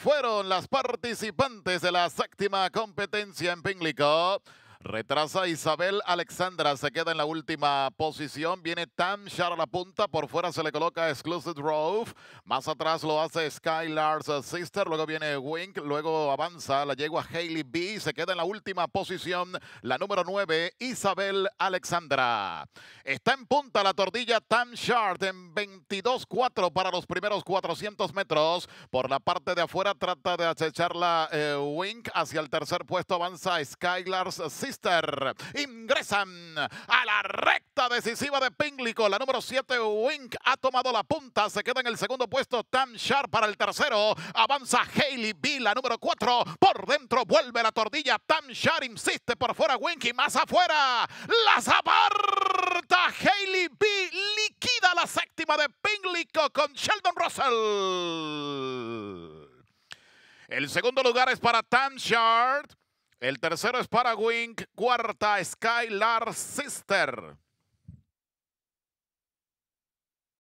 fueron las participantes de la séptima competencia en Pinglico. Retrasa Isabel Alexandra, se queda en la última posición. Viene Tam Shar a la punta, por fuera se le coloca Exclusive Rove. Más atrás lo hace Skylar's Sister, luego viene Wink, luego avanza la yegua Hailey B, se queda en la última posición, la número 9, Isabel Alexandra. Está en punta la tordilla Tam Shard en 22-4 para los primeros 400 metros. Por la parte de afuera trata de acecharla eh, Wink, hacia el tercer puesto avanza Skylar's Sister ingresan a la recta decisiva de Pinglico, La número 7, Wink, ha tomado la punta. Se queda en el segundo puesto. Tam Sharp para el tercero. Avanza Hailey B, la número 4. Por dentro vuelve la tortilla. Tam Sharp insiste por fuera. Wink y más afuera. La aparta Hailey B. Liquida la séptima de Pinglico con Sheldon Russell. El segundo lugar es para Tam Sharp. El tercero es para Wink. cuarta Skylar Sister.